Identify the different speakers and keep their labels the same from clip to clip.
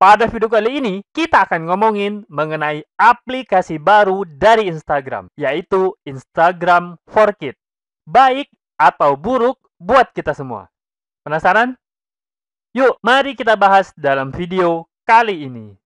Speaker 1: Pada video kali ini, kita akan ngomongin mengenai aplikasi baru dari Instagram, yaitu Instagram for Kids. Baik atau buruk buat kita semua. Penasaran? Yuk, mari kita bahas dalam video kali ini.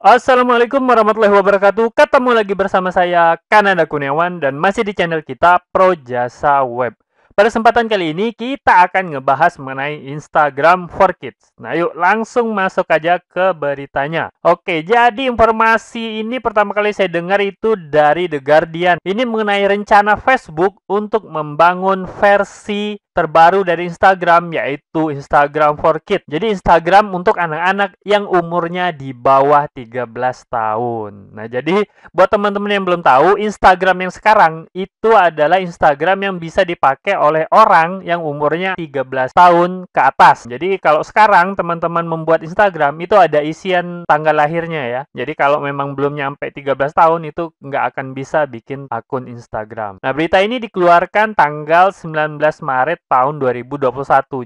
Speaker 1: Assalamualaikum warahmatullahi wabarakatuh. Ketemu lagi bersama saya Kanada Kurniawan dan masih di channel kita Pro Jasa Web. Pada kesempatan kali ini kita akan ngebahas mengenai Instagram for Kids. Nah yuk langsung masuk aja ke beritanya. Oke jadi informasi ini pertama kali saya dengar itu dari The Guardian. Ini mengenai rencana Facebook untuk membangun versi terbaru dari Instagram yaitu Instagram for kids. Jadi Instagram untuk anak-anak yang umurnya di bawah 13 tahun. Nah, jadi buat teman-teman yang belum tahu, Instagram yang sekarang itu adalah Instagram yang bisa dipakai oleh orang yang umurnya 13 tahun ke atas. Jadi kalau sekarang teman-teman membuat Instagram itu ada isian tanggal lahirnya ya. Jadi kalau memang belum nyampe 13 tahun itu nggak akan bisa bikin akun Instagram. Nah, berita ini dikeluarkan tanggal 19 Maret tahun 2021.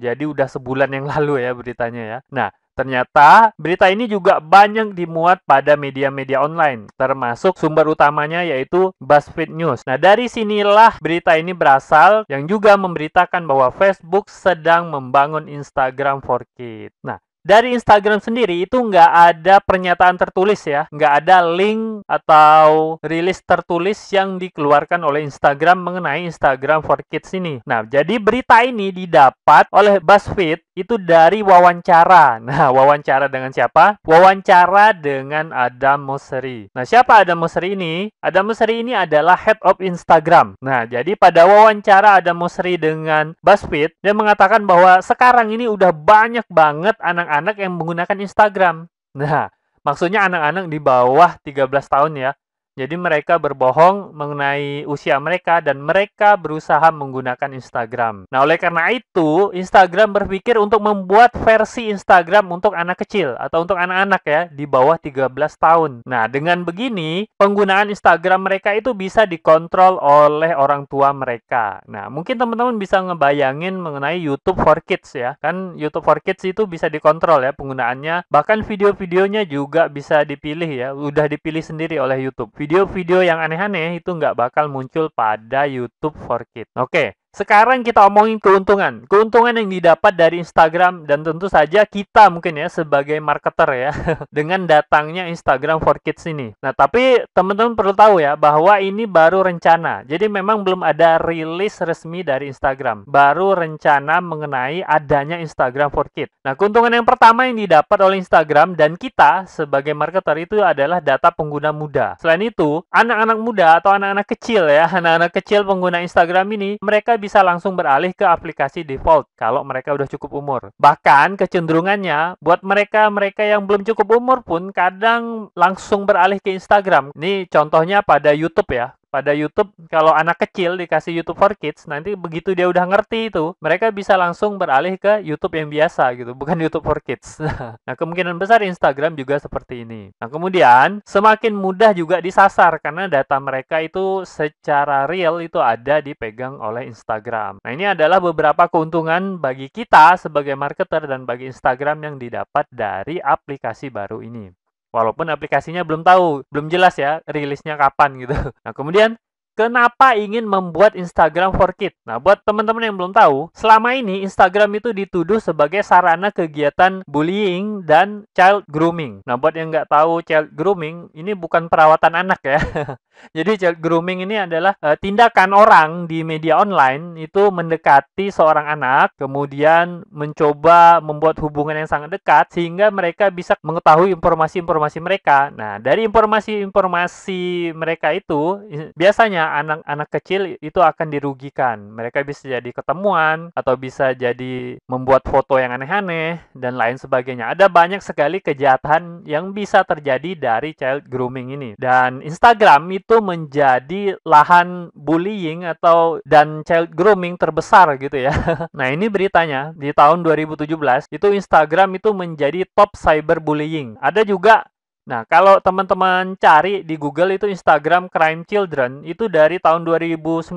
Speaker 1: Jadi udah sebulan yang lalu ya beritanya ya. Nah, Ternyata berita ini juga banyak dimuat pada media-media online, termasuk sumber utamanya yaitu BuzzFeed News. Nah, dari sinilah berita ini berasal yang juga memberitakan bahwa Facebook sedang membangun Instagram for Kids. Nah, dari Instagram sendiri itu nggak ada pernyataan tertulis ya, nggak ada link atau rilis tertulis yang dikeluarkan oleh Instagram mengenai Instagram for Kids ini. Nah, jadi berita ini didapat oleh BuzzFeed itu dari wawancara. Nah, wawancara dengan siapa? Wawancara dengan Adam Mosseri. Nah, siapa Adam Mosseri ini? Adam Mosseri ini adalah head of Instagram. Nah, jadi pada wawancara Adam Mosseri dengan BuzzFeed, dia mengatakan bahwa sekarang ini udah banyak banget anak anak-anak yang menggunakan Instagram. Nah, maksudnya anak-anak di bawah 13 tahun ya, jadi mereka berbohong mengenai usia mereka dan mereka berusaha menggunakan Instagram. Nah, oleh karena itu, Instagram berpikir untuk membuat versi Instagram untuk anak kecil atau untuk anak-anak ya di bawah 13 tahun. Nah, dengan begini, penggunaan Instagram mereka itu bisa dikontrol oleh orang tua mereka. Nah, mungkin teman-teman bisa ngebayangin mengenai YouTube for Kids ya. Kan YouTube for Kids itu bisa dikontrol ya penggunaannya, bahkan video-videonya juga bisa dipilih ya, udah dipilih sendiri oleh YouTube Video-video yang aneh-aneh itu nggak bakal muncul pada YouTube for Kids. Oke, sekarang kita omongin keuntungan. Keuntungan yang didapat dari Instagram dan tentu saja kita mungkin ya sebagai marketer ya dengan datangnya Instagram for Kids ini. Nah, tapi teman-teman perlu tahu ya bahwa ini baru rencana. Jadi memang belum ada rilis resmi dari Instagram. Baru rencana mengenai adanya Instagram for Kids. Nah, keuntungan yang pertama yang didapat oleh Instagram dan kita sebagai marketer itu adalah data pengguna muda. Selain itu, anak-anak muda atau anak-anak kecil ya, anak-anak kecil pengguna Instagram ini mereka bisa langsung beralih ke aplikasi default kalau mereka udah cukup umur. Bahkan kecenderungannya buat mereka-mereka yang belum cukup umur pun kadang langsung beralih ke Instagram. Ini contohnya pada YouTube ya pada YouTube kalau anak kecil dikasih YouTube for Kids nanti begitu dia udah ngerti itu mereka bisa langsung beralih ke YouTube yang biasa gitu bukan YouTube for Kids nah kemungkinan besar Instagram juga seperti ini nah kemudian semakin mudah juga disasar karena data mereka itu secara real itu ada dipegang oleh Instagram nah ini adalah beberapa keuntungan bagi kita sebagai marketer dan bagi Instagram yang didapat dari aplikasi baru ini walaupun aplikasinya belum tahu, belum jelas ya rilisnya kapan gitu. Nah, kemudian Kenapa ingin membuat Instagram for Kids? Nah, buat teman-teman yang belum tahu, selama ini Instagram itu dituduh sebagai sarana kegiatan bullying dan child grooming. Nah, buat yang nggak tahu child grooming, ini bukan perawatan anak ya. Jadi child grooming ini adalah e, tindakan orang di media online itu mendekati seorang anak, kemudian mencoba membuat hubungan yang sangat dekat sehingga mereka bisa mengetahui informasi-informasi mereka. Nah, dari informasi-informasi mereka itu biasanya anak-anak kecil itu akan dirugikan. Mereka bisa jadi ketemuan atau bisa jadi membuat foto yang aneh-aneh dan lain sebagainya. Ada banyak sekali kejahatan yang bisa terjadi dari child grooming ini. Dan Instagram itu menjadi lahan bullying atau dan child grooming terbesar gitu ya. Nah, ini beritanya di tahun 2017 itu Instagram itu menjadi top cyber bullying Ada juga Nah, kalau teman-teman cari di Google itu Instagram Crime Children, itu dari tahun 2019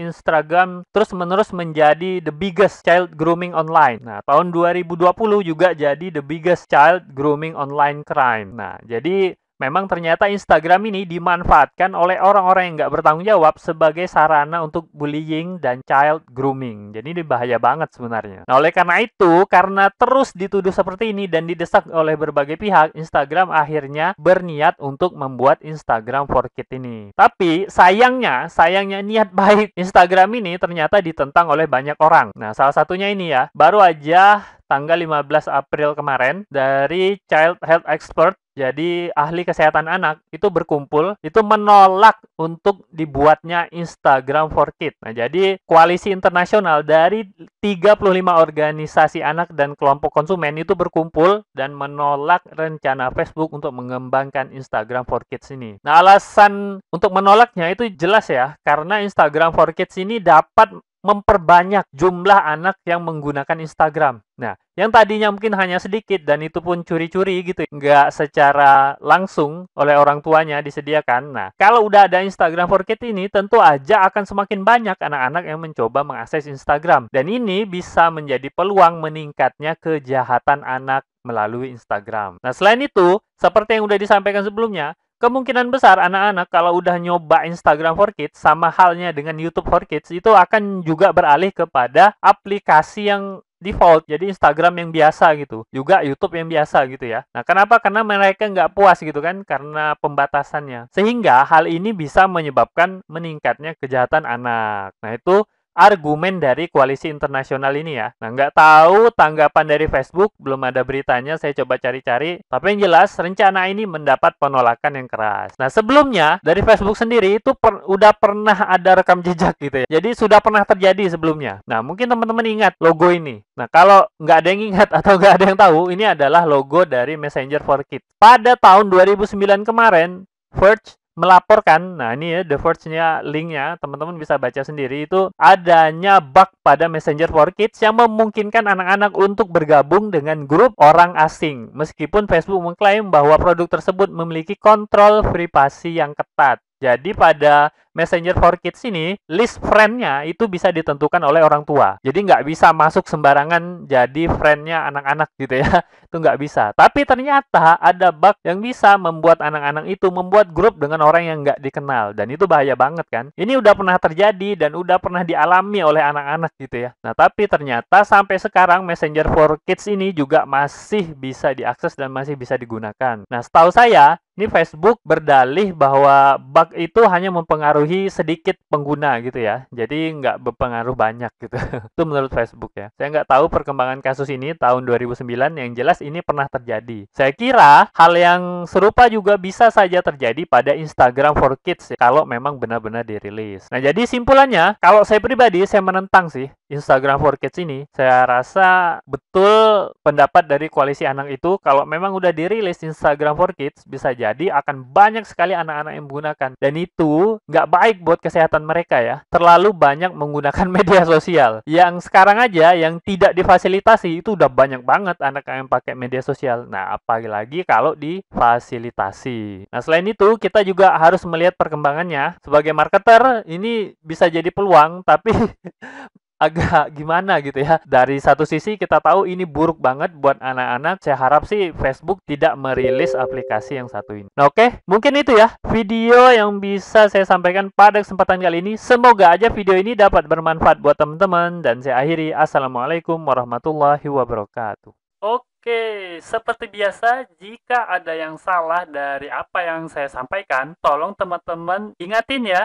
Speaker 1: Instagram terus-menerus menjadi the biggest child grooming online. Nah, tahun 2020 juga jadi the biggest child grooming online crime. Nah, jadi Memang ternyata Instagram ini dimanfaatkan oleh orang-orang yang nggak bertanggung jawab sebagai sarana untuk bullying dan child grooming. Jadi ini bahaya banget sebenarnya. Nah, oleh karena itu, karena terus dituduh seperti ini dan didesak oleh berbagai pihak, Instagram akhirnya berniat untuk membuat Instagram for kids ini. Tapi sayangnya, sayangnya niat baik Instagram ini ternyata ditentang oleh banyak orang. Nah, salah satunya ini ya. Baru aja tanggal 15 April kemarin dari child health expert jadi ahli kesehatan anak itu berkumpul itu menolak untuk dibuatnya Instagram for Kids. Nah, jadi koalisi internasional dari 35 organisasi anak dan kelompok konsumen itu berkumpul dan menolak rencana Facebook untuk mengembangkan Instagram for Kids ini. Nah, alasan untuk menolaknya itu jelas ya, karena Instagram for Kids ini dapat memperbanyak jumlah anak yang menggunakan Instagram. Nah, yang tadinya mungkin hanya sedikit dan itu pun curi-curi gitu, nggak secara langsung oleh orang tuanya disediakan. Nah, kalau udah ada Instagram for Kids ini, tentu aja akan semakin banyak anak-anak yang mencoba mengakses Instagram. Dan ini bisa menjadi peluang meningkatnya kejahatan anak melalui Instagram. Nah, selain itu, seperti yang udah disampaikan sebelumnya, kemungkinan besar anak-anak kalau udah nyoba Instagram for Kids sama halnya dengan YouTube for Kids itu akan juga beralih kepada aplikasi yang default jadi Instagram yang biasa gitu juga YouTube yang biasa gitu ya nah kenapa karena mereka nggak puas gitu kan karena pembatasannya sehingga hal ini bisa menyebabkan meningkatnya kejahatan anak nah itu argumen dari koalisi internasional ini ya. Nah, nggak tahu tanggapan dari Facebook, belum ada beritanya, saya coba cari-cari. Tapi yang jelas, rencana ini mendapat penolakan yang keras. Nah, sebelumnya, dari Facebook sendiri itu per, udah pernah ada rekam jejak gitu ya. Jadi, sudah pernah terjadi sebelumnya. Nah, mungkin teman-teman ingat logo ini. Nah, kalau nggak ada yang ingat atau nggak ada yang tahu, ini adalah logo dari Messenger for Kids. Pada tahun 2009 kemarin, Verge melaporkan, nah ini ya The Verge-nya linknya, teman-teman bisa baca sendiri itu adanya bug pada Messenger for Kids yang memungkinkan anak-anak untuk bergabung dengan grup orang asing meskipun Facebook mengklaim bahwa produk tersebut memiliki kontrol privasi yang ketat. Jadi pada Messenger for Kids ini list friend-nya itu bisa ditentukan oleh orang tua. Jadi nggak bisa masuk sembarangan jadi friend-nya anak-anak gitu ya. Itu nggak bisa. Tapi ternyata ada bug yang bisa membuat anak-anak itu membuat grup dengan orang yang nggak dikenal. Dan itu bahaya banget kan. Ini udah pernah terjadi dan udah pernah dialami oleh anak-anak gitu ya. Nah tapi ternyata sampai sekarang Messenger for Kids ini juga masih bisa diakses dan masih bisa digunakan. Nah setahu saya ini Facebook berdalih bahwa bug itu hanya mempengaruhi mempengaruhi sedikit pengguna gitu ya. Jadi nggak berpengaruh banyak gitu. itu menurut Facebook ya. Saya nggak tahu perkembangan kasus ini tahun 2009 yang jelas ini pernah terjadi. Saya kira hal yang serupa juga bisa saja terjadi pada Instagram for Kids ya, kalau memang benar-benar dirilis. Nah jadi simpulannya kalau saya pribadi saya menentang sih Instagram for Kids ini. Saya rasa betul pendapat dari koalisi anak itu kalau memang udah dirilis Instagram for Kids bisa jadi akan banyak sekali anak-anak yang menggunakan dan itu nggak baik buat kesehatan mereka ya. Terlalu banyak menggunakan media sosial. Yang sekarang aja yang tidak difasilitasi itu udah banyak banget anak yang pakai media sosial. Nah, apalagi kalau difasilitasi. Nah, selain itu kita juga harus melihat perkembangannya. Sebagai marketer ini bisa jadi peluang tapi agak gimana gitu ya. Dari satu sisi kita tahu ini buruk banget buat anak-anak. Saya harap sih Facebook tidak merilis aplikasi yang satu ini. Nah, oke, okay. mungkin itu ya video yang bisa saya sampaikan pada kesempatan kali ini. Semoga aja video ini dapat bermanfaat buat teman-teman dan saya akhiri assalamualaikum warahmatullahi wabarakatuh. Oke. Oke, seperti biasa, jika ada yang salah dari apa yang saya sampaikan, tolong teman-teman ingatin ya,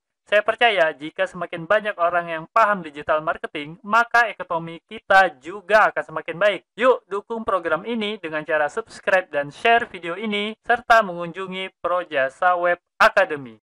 Speaker 1: Saya percaya jika semakin banyak orang yang paham digital marketing, maka ekonomi kita juga akan semakin baik. Yuk dukung program ini dengan cara subscribe dan share video ini, serta mengunjungi Pro Jasa Web Academy.